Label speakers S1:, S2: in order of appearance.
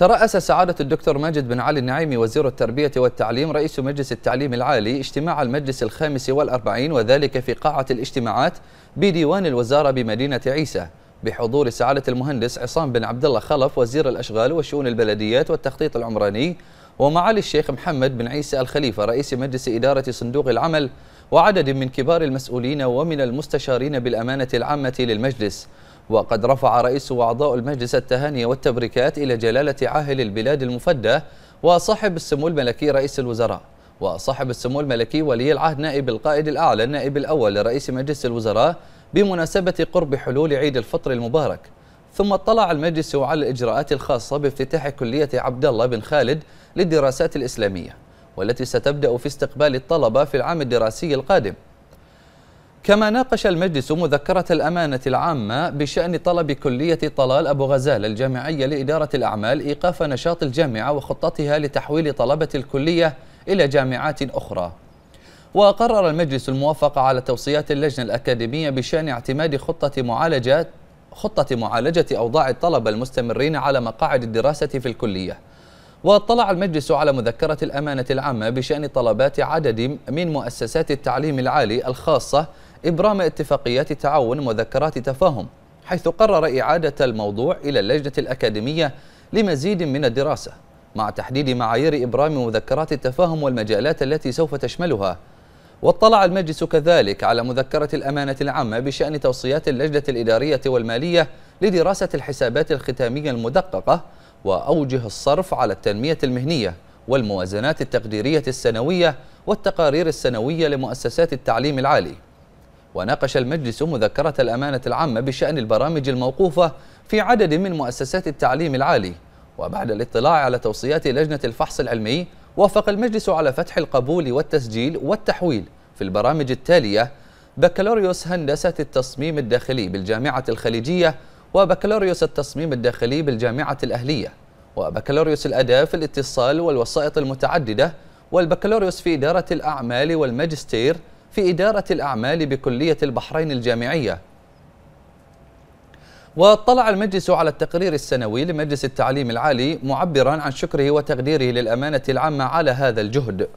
S1: ترأس سعادة الدكتور ماجد بن علي النعيمي وزير التربية والتعليم رئيس مجلس التعليم العالي اجتماع المجلس الخامس والأربعين وذلك في قاعة الاجتماعات بديوان الوزارة بمدينة عيسى بحضور سعادة المهندس عصام بن عبد الله خلف وزير الأشغال وشؤون البلديات والتخطيط العمراني ومعالي الشيخ محمد بن عيسى الخليفة رئيس مجلس إدارة صندوق العمل وعدد من كبار المسؤولين ومن المستشارين بالأمانة العامة للمجلس وقد رفع رئيس وأعضاء المجلس التهاني والتبريكات إلى جلالة عاهل البلاد المفدى وصاحب السمو الملكي رئيس الوزراء وصاحب السمو الملكي ولي العهد نائب القائد الأعلى النائب الأول لرئيس مجلس الوزراء بمناسبة قرب حلول عيد الفطر المبارك ثم اطلع المجلس على الإجراءات الخاصة بافتتاح كلية عبد الله بن خالد للدراسات الإسلامية والتي ستبدأ في استقبال الطلبة في العام الدراسي القادم كما ناقش المجلس مذكرة الأمانة العامة بشأن طلب كلية طلال أبو غزال الجامعية لإدارة الأعمال إيقاف نشاط الجامعة وخطتها لتحويل طلبة الكلية إلى جامعات أخرى وقرر المجلس الموافقة على توصيات اللجنة الأكاديمية بشأن اعتماد خطة معالجة خطة معالجة أوضاع الطلبة المستمرين على مقاعد الدراسة في الكلية واطلع المجلس على مذكرة الأمانة العامة بشأن طلبات عدد من مؤسسات التعليم العالي الخاصة إبرام اتفاقيات تعاون مذكرات تفاهم حيث قرر إعادة الموضوع إلى اللجنة الأكاديمية لمزيد من الدراسة مع تحديد معايير إبرام مذكرات التفاهم والمجالات التي سوف تشملها واطلع المجلس كذلك على مذكرة الأمانة العامة بشأن توصيات اللجنة الإدارية والمالية لدراسة الحسابات الختامية المدققة وأوجه الصرف على التنمية المهنية والموازنات التقديرية السنوية والتقارير السنوية لمؤسسات التعليم العالي وناقش المجلس مذكرة الأمانة العامة بشأن البرامج الموقوفة في عدد من مؤسسات التعليم العالي وبعد الاطلاع على توصيات لجنة الفحص العلمي وافق المجلس على فتح القبول والتسجيل والتحويل في البرامج التالية بكالوريوس هندسة التصميم الداخلي بالجامعة الخليجية وبكالوريوس التصميم الداخلي بالجامعة الأهلية وبكالوريوس الأداب في الاتصال والوسائط المتعددة والبكالوريوس في إدارة الأعمال والماجستير في إدارة الأعمال بكلية البحرين الجامعية واطلع المجلس على التقرير السنوي لمجلس التعليم العالي معبرا عن شكره وتقديره للأمانة العامة على هذا الجهد